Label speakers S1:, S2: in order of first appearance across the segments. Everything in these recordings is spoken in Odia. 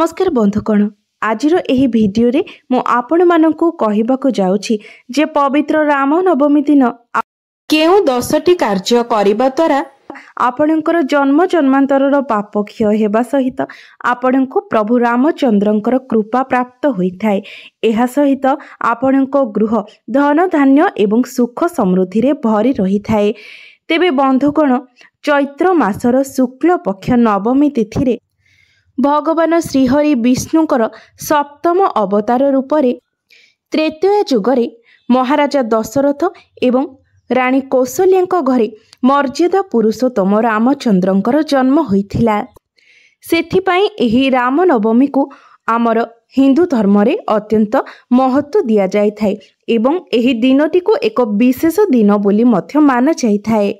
S1: ନମସ୍କାର ବନ୍ଧୁକଣ ଆଜିର ଏହି ଭିଡ଼ିଓରେ ମୁଁ ଆପଣମାନଙ୍କୁ କହିବାକୁ ଯାଉଛି ଯେ ପବିତ୍ର ରାମ ନବମୀ ଦିନ କେଉଁ ଦଶଟି କାର୍ଯ୍ୟ କରିବା ଦ୍ୱାରା ଆପଣଙ୍କର ଜନ୍ମ ଜନ୍ମାନ୍ତରର ପାପ କ୍ଷୟ ହେବା ସହିତ ଆପଣଙ୍କୁ ପ୍ରଭୁ ରାମଚନ୍ଦ୍ରଙ୍କର କୃପା ପ୍ରାପ୍ତ ହୋଇଥାଏ ଏହା ସହିତ ଆପଣଙ୍କ ଗୃହ ଧନ ଧନଧାନ୍ୟ ଏବଂ ସୁଖ ସମୃଦ୍ଧିରେ ଭରି ରହିଥାଏ ତେବେ ବନ୍ଧୁକଣ ଚୈତ୍ର ମାସର ଶୁକ୍ଳ ପକ୍ଷ ନବମୀ ତିଥିରେ ଭଗବାନ ଶ୍ରୀହରି ବିଷ୍ଣୁଙ୍କର ସପ୍ତମ ଅବତାର ରୂପରେ ତ୍ରେତୟା ଯୁଗରେ ମହାରାଜା ଦଶରଥ ଏବଂ ରାଣୀ କୌଶଲ୍ୟାଙ୍କ ଘରେ ମର୍ଯ୍ୟାଦା ପୁରୁଷୋତ୍ତମ ରାମଚନ୍ଦ୍ରଙ୍କର ଜନ୍ମ ହୋଇଥିଲା ସେଥିପାଇଁ ଏହି ରାମନବମୀକୁ ଆମର ହିନ୍ଦୁ ଧର୍ମରେ ଅତ୍ୟନ୍ତ ମହତ୍ଵ ଦିଆଯାଇଥାଏ ଏବଂ ଏହି ଦିନଟିକୁ ଏକ ବିଶେଷ ଦିନ ବୋଲି ମଧ୍ୟ ମାନାଯାଇଥାଏ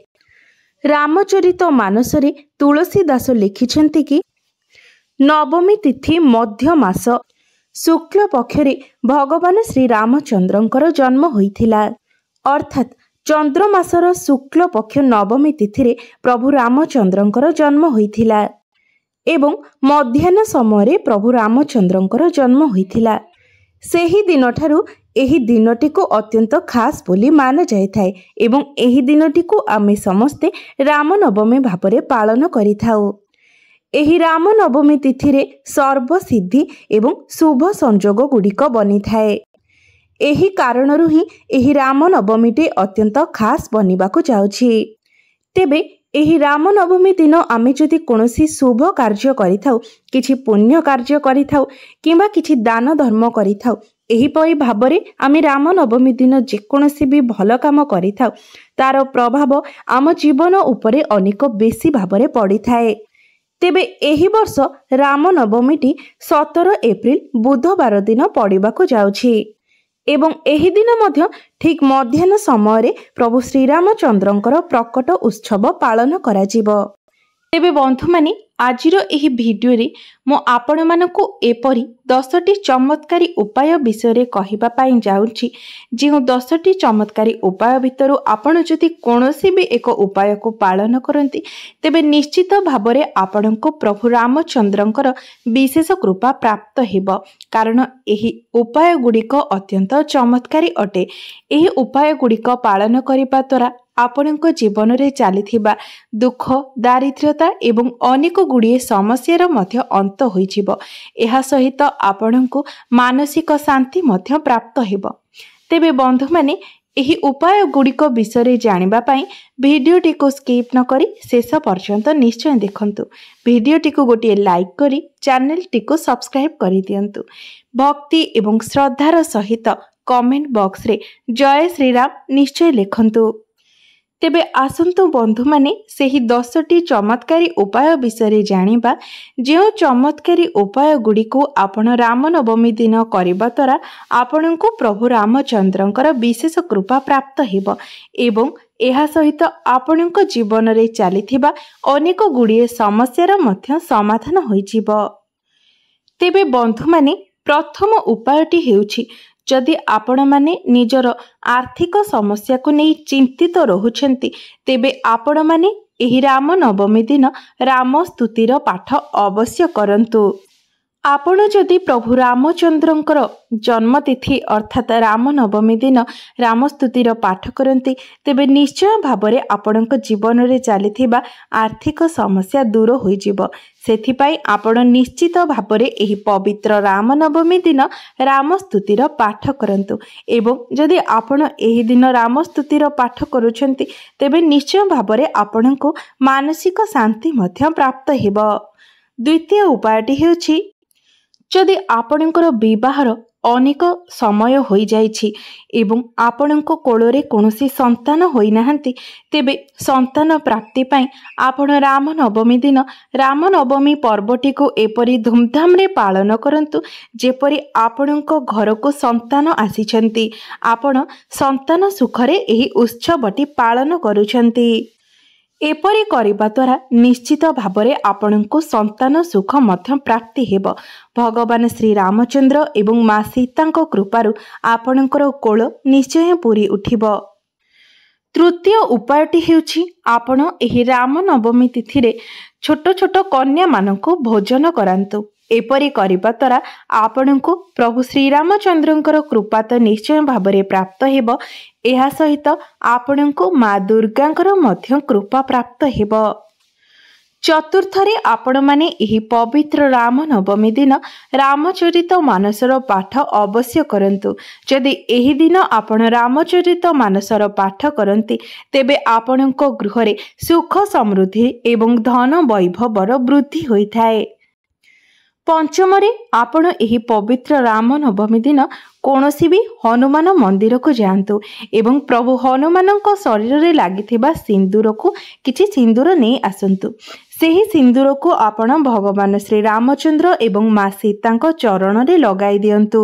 S1: ରାମଚରିତ ମାନସରେ ତୁଳସୀ ଦାସ ଲେଖିଛନ୍ତି କି ନବମୀ ତିଥି ମଧ୍ୟ ମାସ ଶୁକ୍ଳ ପକ୍ଷରେ ଭଗବାନ ଶ୍ରୀରାମଚନ୍ଦ୍ରଙ୍କର ଜନ୍ମ ହୋଇଥିଲା ଅର୍ଥାତ୍ ଚନ୍ଦ୍ରମାସର ଶୁକ୍ଳ ପକ୍ଷ ନବମୀ ତିଥିରେ ପ୍ରଭୁ ରାମଚନ୍ଦ୍ରଙ୍କର ଜନ୍ମ ହୋଇଥିଲା ଏବଂ ମଧ୍ୟାହ୍ନ ସମୟରେ ପ୍ରଭୁ ରାମଚନ୍ଦ୍ରଙ୍କର ଜନ୍ମ ହୋଇଥିଲା ସେହି ଦିନଠାରୁ ଏହି ଦିନଟିକୁ ଅତ୍ୟନ୍ତ ଖାସ୍ ବୋଲି ମାନାଯାଇଥାଏ ଏବଂ ଏହି ଦିନଟିକୁ ଆମେ ସମସ୍ତେ ରାମନବମୀ ଭାବରେ ପାଳନ କରିଥାଉ ଏହି ରାମନବମୀ ତିଥିରେ ସର୍ବସିଦ୍ଧି ଏବଂ ଶୁଭ ସଂଯୋଗଗୁଡ଼ିକ ବନିଥାଏ ଏହି କାରଣରୁ ହିଁ ଏହି ରାମନବମୀଟି ଅତ୍ୟନ୍ତ ଖାସ୍ ବନିବାକୁ ଯାଉଛି ତେବେ ଏହି ରାମନବମୀ ଦିନ ଆମେ ଯଦି କୌଣସି ଶୁଭ କାର୍ଯ୍ୟ କରିଥାଉ କିଛି ପୁଣ୍ୟ କାର୍ଯ୍ୟ କରିଥାଉ କିମ୍ବା କିଛି ଦାନ ଧର୍ମ କରିଥାଉ ଏହିପରି ଭାବରେ ଆମେ ରାମନବମୀ ଦିନ ଯେକୌଣସି ବି ଭଲ କାମ କରିଥାଉ ତା'ର ପ୍ରଭାବ ଆମ ଜୀବନ ଉପରେ ଅନେକ ବେଶୀ ଭାବରେ ପଡ଼ିଥାଏ ତେବେ ଏହି ବର୍ଷ ରାମନବମୀଟି ସତର ଏପ୍ରିଲ ବୁଧବାର ଦିନ ପଡ଼ିବାକୁ ଯାଉଛି ଏବଂ ଏହି ଦିନ ମଧ୍ୟ ଠିକ୍ ମଧ୍ୟାହ୍ନ ସମୟରେ ପ୍ରଭୁ ଶ୍ରୀରାମଚନ୍ଦ୍ରଙ୍କର ପ୍ରକଟ ଉତ୍ସବ ପାଳନ କରାଯିବ ତେବେ ବନ୍ଧୁମାନେ ଆଜିର ଏହି ଭିଡ଼ିଓରେ ମୁଁ ଆପଣମାନଙ୍କୁ ଏପରି ଦଶଟି ଚମତ୍କାରୀ ଉପାୟ ବିଷୟରେ କହିବା ପାଇଁ ଯାଉଛି ଯେଉଁ ଦଶଟି ଚମତ୍କାରୀ ଉପାୟ ଭିତରୁ ଆପଣ ଯଦି କୌଣସି ବି ଏକ ଉପାୟକୁ ପାଳନ କରନ୍ତି ତେବେ ନିଶ୍ଚିତ ଭାବରେ ଆପଣଙ୍କୁ ପ୍ରଭୁ ରାମଚନ୍ଦ୍ରଙ୍କର ବିଶେଷ କୃପା ପ୍ରାପ୍ତ ହେବ କାରଣ ଏହି ଉପାୟଗୁଡ଼ିକ ଅତ୍ୟନ୍ତ ଚମତ୍କାରୀ ଅଟେ ଏହି ଉପାୟଗୁଡ଼ିକ ପାଳନ କରିବା ଦ୍ୱାରା ଆପଣଙ୍କ ଜୀବନରେ ଚାଲିଥିବା ଦୁଃଖ ଦାରିଦ୍ର୍ୟତା ଏବଂ ଅନେକ ଗୁଡ଼ିଏ ସମସ୍ୟାର ମଧ୍ୟ ଅନ୍ତ ହୋଇଯିବ ଏହା ସହିତ ଆପଣଙ୍କୁ ମାନସିକ ଶାନ୍ତି ମଧ୍ୟ ପ୍ରାପ୍ତ ହେବ ତେବେ ବନ୍ଧୁମାନେ ଏହି ଉପାୟଗୁଡ଼ିକ ବିଷୟରେ ଜାଣିବା ପାଇଁ ଭିଡ଼ିଓଟିକୁ ସ୍କିପ୍ ନକରି ଶେଷ ପର୍ଯ୍ୟନ୍ତ ନିଶ୍ଚୟ ଦେଖନ୍ତୁ ଭିଡ଼ିଓଟିକୁ ଗୋଟିଏ ଲାଇକ୍ କରି ଚ୍ୟାନେଲ୍ଟିକୁ ସବସ୍କ୍ରାଇବ୍ କରିଦିଅନ୍ତୁ ଭକ୍ତି ଏବଂ ଶ୍ରଦ୍ଧାର ସହିତ କମେଣ୍ଟ ବକ୍ସରେ ଜୟ ଶ୍ରୀରାମ ନିଶ୍ଚୟ ଲେଖନ୍ତୁ ତେବେ ଆସନ୍ତୁ ବନ୍ଧୁମାନେ ସେହି ଦଶଟି ଚମତ୍କାରୀ ଉପାୟ ବିଷୟରେ ଜାଣିବା ଯେଉଁ ଚମତ୍କାରୀ ଉପାୟ ଗୁଡ଼ିକୁ ଆପଣ ରାମନବମୀ ଦିନ କରିବା ଦ୍ୱାରା ଆପଣଙ୍କୁ ପ୍ରଭୁ ରାମଚନ୍ଦ୍ରଙ୍କର ବିଶେଷ କୃପା ପ୍ରାପ୍ତ ହେବ ଏବଂ ଏହା ସହିତ ଆପଣଙ୍କ ଜୀବନରେ ଚାଲିଥିବା ଅନେକ ଗୁଡ଼ିଏ ସମସ୍ୟାର ମଧ୍ୟ ସମାଧାନ ହୋଇଯିବ ତେବେ ବନ୍ଧୁମାନେ ପ୍ରଥମ ଉପାୟଟି ହେଉଛି ଯଦି ଆପଣମାନେ ନିଜର ଆର୍ଥିକ ସମସ୍ୟାକୁ ନେଇ ଚିନ୍ତିତ ରହୁଛନ୍ତି ତେବେ ଆପଣମାନେ ଏହି ରାମନବମୀ ଦିନ ରାମ ସ୍ତୁତିର ପାଠ ଅବଶ୍ୟ କରନ୍ତୁ ଆପଣ ଯଦି ପ୍ରଭୁ ରାମଚନ୍ଦ୍ରଙ୍କର ଜନ୍ମତିଥି ଅର୍ଥାତ୍ ରାମନବମୀ ଦିନ ରାମସ୍ତୁତିର ପାଠ କରନ୍ତି ତେବେ ନିଶ୍ଚୟ ଭାବରେ ଆପଣଙ୍କ ଜୀବନରେ ଚାଲିଥିବା ଆର୍ଥିକ ସମସ୍ୟା ଦୂର ହୋଇଯିବ ସେଥିପାଇଁ ଆପଣ ନିଶ୍ଚିତ ଭାବରେ ଏହି ପବିତ୍ର ରାମନବମୀ ଦିନ ରାମସ୍ତୁତିର ପାଠ କରନ୍ତୁ ଏବଂ ଯଦି ଆପଣ ଏହି ଦିନ ରାମସ୍ତୁତିର ପାଠ କରୁଛନ୍ତି ତେବେ ନିଶ୍ଚୟ ଭାବରେ ଆପଣଙ୍କୁ ମାନସିକ ଶାନ୍ତି ମଧ୍ୟ ପ୍ରାପ୍ତ ହେବ ଦ୍ୱିତୀୟ ଉପାୟଟି ହେଉଛି ଯଦି ଆପଣଙ୍କର ବିବାହର ଅନେକ ସମୟ ହୋଇଯାଇଛି ଏବଂ ଆପଣଙ୍କ କୋଳରେ କୌଣସି ସନ୍ତାନ ହୋଇନାହାନ୍ତି ତେବେ ସନ୍ତାନ ପ୍ରାପ୍ତି ପାଇଁ ଆପଣ ରାମନବମୀ ଦିନ ରାମନବମୀ ପର୍ବଟିକୁ ଏପରି ଧୁମ୍ଧାମ୍ରେ ପାଳନ କରନ୍ତୁ ଯେପରି ଆପଣଙ୍କ ଘରକୁ ସନ୍ତାନ ଆସିଛନ୍ତି ଆପଣ ସନ୍ତାନ ସୁଖରେ ଏହି ଉତ୍ସବଟି ପାଳନ କରୁଛନ୍ତି ଏପରି କରିବା ଦ୍ୱାରା ନିଶ୍ଚିତ ଭାବରେ ଆପଣଙ୍କୁ ସନ୍ତାନ ସୁଖ ମଧ୍ୟ ପ୍ରାପ୍ତି ହେବ ଭଗବାନ ଶ୍ରୀରାମଚନ୍ଦ୍ର ଏବଂ ମା ସୀତାଙ୍କ କୃପାରୁ ଆପଣଙ୍କର କୋଳ ନିଶ୍ଚୟ ପୁରି ଉଠିବ ତୃତୀୟ ଉପାୟଟି ହେଉଛି ଆପଣ ଏହି ରାମନବମୀ ତିଥିରେ ଛୋଟ ଛୋଟ କନ୍ୟାମାନଙ୍କୁ ଭୋଜନ କରାନ୍ତୁ ଏପରି କରିବା ଦ୍ୱାରା ଆପଣଙ୍କୁ ପ୍ରଭୁ ଶ୍ରୀରାମଚନ୍ଦ୍ରଙ୍କର କୃପା ତ ନିଶ୍ଚୟ ଭାବରେ ପ୍ରାପ୍ତ ହେବ ଏହା ସହିତ ଆପଣଙ୍କୁ ମା ଦୁର୍ଗାଙ୍କର ମଧ୍ୟ କୃପା ପ୍ରାପ୍ତ ହେବ ଚତୁର୍ଥରେ ଆପଣମାନେ ଏହି ପବିତ୍ର ରାମନବମୀ ଦିନ ରାମଚରିତ ମାନସର ପାଠ ଅବଶ୍ୟ କରନ୍ତୁ ଯଦି ଏହି ଦିନ ଆପଣ ରାମଚରିତ ମାନସର ପାଠ କରନ୍ତି ତେବେ ଆପଣଙ୍କ ଗୃହରେ ସୁଖ ସମୃଦ୍ଧି ଏବଂ ଧନ ବୈଭବର ବୃଦ୍ଧି ହୋଇଥାଏ ପଞ୍ଚମରେ ଆପଣ ଏହି ପବିତ୍ର ରାମ ନବମୀ ଦିନ କୌଣସି ବି ହନୁମାନ ମନ୍ଦିରକୁ ଯାଆନ୍ତୁ ଏବଂ ପ୍ରଭୁ ହନୁମାନଙ୍କ ଶରୀରରେ ଲାଗିଥିବା ସିନ୍ଦୁରକୁ କିଛି ସିନ୍ଦୁର ନେଇ ଆସନ୍ତୁ ସେହି ସିନ୍ଦୁରକୁ ଆପଣ ଭଗବାନ ଶ୍ରୀରାମଚନ୍ଦ୍ର ଏବଂ ମା ସୀତାଙ୍କ ଚରଣରେ ଲଗାଇ ଦିଅନ୍ତୁ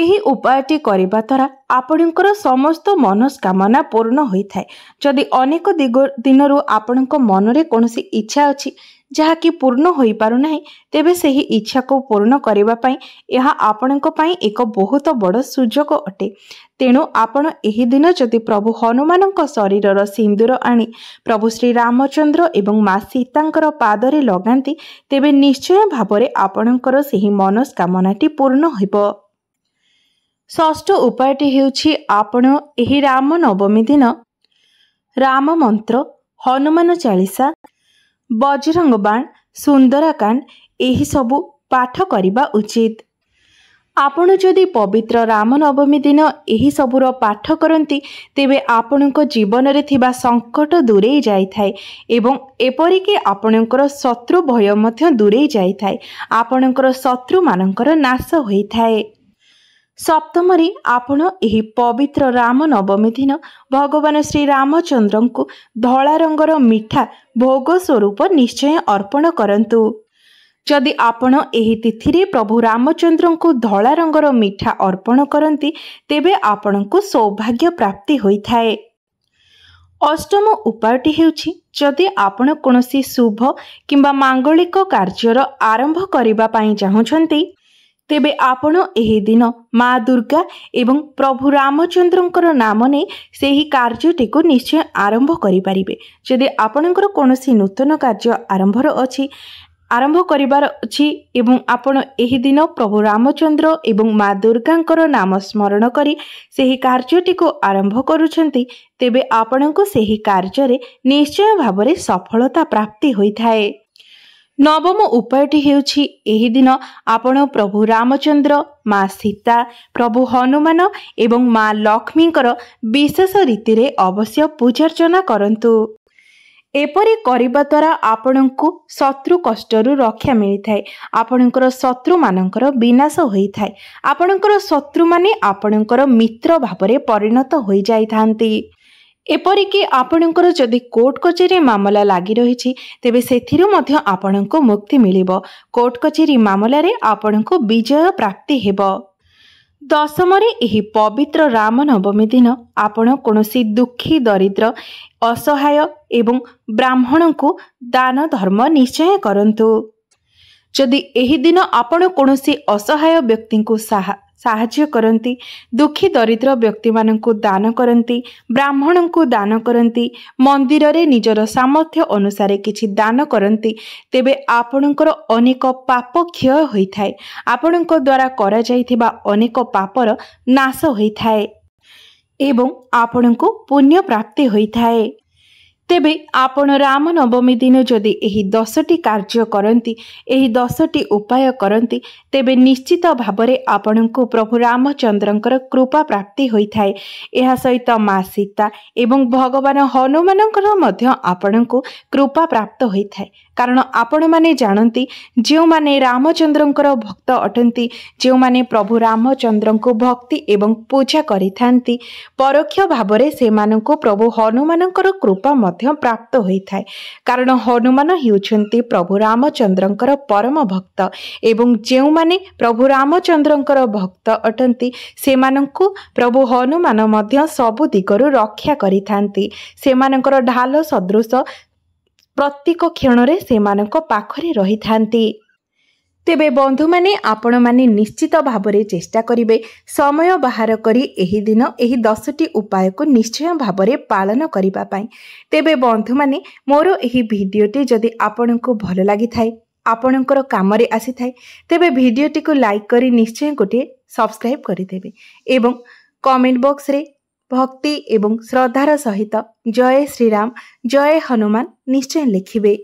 S1: ଏହି ଉପାୟଟି କରିବା ଦ୍ୱାରା ଆପଣଙ୍କର ସମସ୍ତ ମନସ୍କାମନା ପୂର୍ଣ୍ଣ ହୋଇଥାଏ ଯଦି ଅନେକ ଦିଗ ଦିନରୁ ଆପଣଙ୍କ ମନରେ କୌଣସି ଇଚ୍ଛା ଅଛି ଯାହାକି ପୂର୍ଣ୍ଣ ହୋଇପାରୁନାହିଁ ତେବେ ସେହି ଇଚ୍ଛାକୁ ପୂର୍ଣ୍ଣ କରିବା ପାଇଁ ଏହା ଆପଣଙ୍କ ପାଇଁ ଏକ ବହୁତ ବଡ଼ ସୁଯୋଗ ଅଟେ ତେଣୁ ଆପଣ ଏହି ଦିନ ଯଦି ପ୍ରଭୁ ହନୁମାନଙ୍କ ଶରୀରର ସିନ୍ଦୁର ଆଣି ପ୍ରଭୁ ଶ୍ରୀ ରାମଚନ୍ଦ୍ର ଏବଂ ମା ସୀତାଙ୍କର ପାଦରେ ଲଗାନ୍ତି ତେବେ ନିଶ୍ଚୟ ଭାବରେ ଆପଣଙ୍କର ସେହି ମନସ୍କାମନାଟି ପୂର୍ଣ୍ଣ ହେବ ଷଷ୍ଠ ଉପାୟଟି ହେଉଛି ଆପଣ ଏହି ରାମନବମୀ ଦିନ ରାମ ମନ୍ତ୍ର ହନୁମାନ ଚାଳିଶା ବଜରଙ୍ଗ ବାଣ ସୁନ୍ଦରକାଣ୍ଡ ଏହିସବୁ ପାଠ କରିବା ଉଚିତ ଆପଣ ଯଦି ପବିତ୍ର ରାମନବମୀ ଦିନ ଏହିସବୁର ପାଠ କରନ୍ତି ତେବେ ଆପଣଙ୍କ ଜୀବନରେ ଥିବା ସଙ୍କଟ ଦୂରେଇ ଯାଇଥାଏ ଏବଂ ଏପରିକି ଆପଣଙ୍କର ଶତ୍ରୁ ଭୟ ମଧ୍ୟ ଦୂରେଇ ଯାଇଥାଏ ଆପଣଙ୍କର ଶତ୍ରୁମାନଙ୍କର ନାଶ ହୋଇଥାଏ ସପ୍ତମରେ ଆପଣ ଏହି ପବିତ୍ର ରାମ ନବମୀ ଦିନ ଭଗବାନ ଶ୍ରୀରାମଚନ୍ଦ୍ରଙ୍କୁ ଧଳା ରଙ୍ଗର ମିଠା ଭୋଗ ସ୍ୱରୂପ ନିଶ୍ଚୟ ଅର୍ପଣ କରନ୍ତୁ ଯଦି ଆପଣ ଏହି ତିଥିରେ ପ୍ରଭୁ ରାମଚନ୍ଦ୍ରଙ୍କୁ ଧଳା ରଙ୍ଗର ମିଠା ଅର୍ପଣ କରନ୍ତି ତେବେ ଆପଣଙ୍କୁ ସୌଭାଗ୍ୟ ପ୍ରାପ୍ତି ହୋଇଥାଏ ଅଷ୍ଟମ ଉପାୟଟି ହେଉଛି ଯଦି ଆପଣ କୌଣସି ଶୁଭ କିମ୍ବା ମାଙ୍ଗଳିକ କାର୍ଯ୍ୟର ଆରମ୍ଭ କରିବା ପାଇଁ ଚାହୁଁଛନ୍ତି ତେବେ ଆପଣ ଏହି ଦିନ ମା ଦୁର୍ଗା ଏବଂ ପ୍ରଭୁ ରାମଚନ୍ଦ୍ରଙ୍କର ନାମ ନେଇ ସେହି କାର୍ଯ୍ୟଟିକୁ ନିଶ୍ଚୟ ଆରମ୍ଭ କରିପାରିବେ ଯଦି ଆପଣଙ୍କର କୌଣସି ନୂତନ କାର୍ଯ୍ୟ ଆରମ୍ଭର ଅଛି ଆରମ୍ଭ କରିବାର ଅଛି ଏବଂ ଆପଣ ଏହି ଦିନ ପ୍ରଭୁ ରାମଚନ୍ଦ୍ର ଏବଂ ମା ଦୁର୍ଗାଙ୍କର ନାମ ସ୍ମରଣ କରି ସେହି କାର୍ଯ୍ୟଟିକୁ ଆରମ୍ଭ କରୁଛନ୍ତି ତେବେ ଆପଣଙ୍କୁ ସେହି କାର୍ଯ୍ୟରେ ନିଶ୍ଚୟ ଭାବରେ ସଫଳତା ପ୍ରାପ୍ତି ହୋଇଥାଏ ନବମ ଉପାୟଟି ହେଉଛି ଏହି ଦିନ ଆପଣ ପ୍ରଭୁ ରାମଚନ୍ଦ୍ର ମା ସୀତା ପ୍ରଭୁ ହନୁମାନ ଏବଂ ମା ଲକ୍ଷ୍ମୀଙ୍କର ବିଶେଷ ରୀତିରେ ଅବଶ୍ୟ ପୂଜାର୍ଚ୍ଚନା କରନ୍ତୁ ଏପରି କରିବା ଦ୍ୱାରା ଆପଣଙ୍କୁ ଶତ୍ରୁ କଷ୍ଟରୁ ରକ୍ଷା ମିଳିଥାଏ ଆପଣଙ୍କର ଶତ୍ରୁମାନଙ୍କର ବିନାଶ ହୋଇଥାଏ ଆପଣଙ୍କର ଶତ୍ରୁମାନେ ଆପଣଙ୍କର ମିତ୍ର ଭାବରେ ପରିଣତ ହୋଇଯାଇଥାନ୍ତି ଏପରିକି ଆପଣଙ୍କର ଯଦି କୋର୍ଟ କଚେରୀ ମାମଲା ଲାଗି ରହିଛି ତେବେ ସେଥିରୁ ମଧ୍ୟ ଆପଣଙ୍କୁ ମୁକ୍ତି ମିଳିବ କୋର୍ଟ କଚେରୀ ମାମଲାରେ ଆପଣଙ୍କୁ ବିଜୟ ପ୍ରାପ୍ତି ହେବ ଦଶମରେ ଏହି ପବିତ୍ର ରାମନବମୀ ଦିନ ଆପଣ କୌଣସି ଦୁଃଖୀ ଦରିଦ୍ର ଅସହାୟ ଏବଂ ବ୍ରାହ୍ମଣଙ୍କୁ ଦାନ ଧର୍ମ ନିଶ୍ଚୟ କରନ୍ତୁ ଯଦି ଏହି ଦିନ ଆପଣ କୌଣସି ଅସହାୟ ବ୍ୟକ୍ତିଙ୍କୁ ସାହା ସାହାଯ୍ୟ କରନ୍ତି ଦୁଃଖୀ ଦରିଦ୍ର ବ୍ୟକ୍ତିମାନଙ୍କୁ ଦାନ କରନ୍ତି ବ୍ରାହ୍ମଣଙ୍କୁ ଦାନ କରନ୍ତି ମନ୍ଦିରରେ ନିଜର ସାମର୍ଥ୍ୟ ଅନୁସାରେ କିଛି ଦାନ କରନ୍ତି ତେବେ ଆପଣଙ୍କର ଅନେକ ପାପ କ୍ଷୟ ହୋଇଥାଏ ଆପଣଙ୍କ ଦ୍ୱାରା କରାଯାଇଥିବା ଅନେକ ପାପର ନାଶ ହୋଇଥାଏ ଏବଂ ଆପଣଙ୍କୁ ପୁଣ୍ୟ ପ୍ରାପ୍ତି ହୋଇଥାଏ ତେବେ ଆପଣ ରାମନବମୀ ଦିନ ଯଦି ଏହି ଦଶଟି କାର୍ଯ୍ୟ କରନ୍ତି ଏହି ଦଶଟି ଉପାୟ କରନ୍ତି ତେବେ ନିଶ୍ଚିତ ଭାବରେ ଆପଣଙ୍କୁ ପ୍ରଭୁ ରାମଚନ୍ଦ୍ରଙ୍କର କୃପା ପ୍ରାପ୍ତି ହୋଇଥାଏ ଏହା ସହିତ ମା ସୀତା ଏବଂ ଭଗବାନ ହନୁମାନଙ୍କର ମଧ୍ୟ ଆପଣଙ୍କୁ କୃପା ପ୍ରାପ୍ତ ହୋଇଥାଏ କାରଣ ଆପଣମାନେ ଜାଣନ୍ତି ଯେଉଁମାନେ ରାମଚନ୍ଦ୍ରଙ୍କର ଭକ୍ତ ଅଟନ୍ତି ଯେଉଁମାନେ ପ୍ରଭୁ ରାମଚନ୍ଦ୍ରଙ୍କୁ ଭକ୍ତି ଏବଂ ପୂଜା କରିଥାନ୍ତି ପରୋକ୍ଷ ଭାବରେ ସେମାନଙ୍କୁ ପ୍ରଭୁ ହନୁମାନଙ୍କର କୃପା ମଧ୍ୟ ପ୍ରାପ୍ତ ହୋଇଥାଏ କାରଣ ହନୁମାନ ହେଉଛନ୍ତି ପ୍ରଭୁ ରାମଚନ୍ଦ୍ରଙ୍କର ପରମ ଭକ୍ତ ଏବଂ ଯେଉଁମାନେ ପ୍ରଭୁ ରାମଚନ୍ଦ୍ରଙ୍କର ଭକ୍ତ ଅଟନ୍ତି ସେମାନଙ୍କୁ ପ୍ରଭୁ ହନୁମାନ ମଧ୍ୟ ସବୁ ଦିଗରୁ ରକ୍ଷା କରିଥାନ୍ତି ସେମାନଙ୍କର ଢାଲ ସଦୃଶ ପ୍ରତ୍ୟେକ କ୍ଷଣରେ ସେମାନଙ୍କ ପାଖରେ ରହିଥାନ୍ତି ତେବେ ବନ୍ଧୁମାନେ ଆପଣମାନେ ନିଶ୍ଚିତ ଭାବରେ ଚେଷ୍ଟା କରିବେ ସମୟ ବାହାର କରି ଏହି ଦିନ ଏହି ଦଶଟି ଉପାୟକୁ ନିଶ୍ଚୟ ଭାବରେ ପାଳନ କରିବା ପାଇଁ ତେବେ ବନ୍ଧୁମାନେ ମୋର ଏହି ଭିଡ଼ିଓଟି ଯଦି ଆପଣଙ୍କୁ ଭଲ ଲାଗିଥାଏ ଆପଣଙ୍କର କାମରେ ଆସିଥାଏ ତେବେ ଭିଡ଼ିଓଟିକୁ ଲାଇକ୍ କରି ନିଶ୍ଚୟ ଗୋଟିଏ ସବସ୍କ୍ରାଇବ୍ କରିଦେବେ ଏବଂ କମେଣ୍ଟ ବକ୍ସରେ ଭକ୍ତି ଏବଂ ଶ୍ରଦ୍ଧାର ସହିତ ଜୟ ଶ୍ରୀରାମ ଜୟ ହନୁମାନ ନିଶ୍ଚୟ ଲେଖିବେ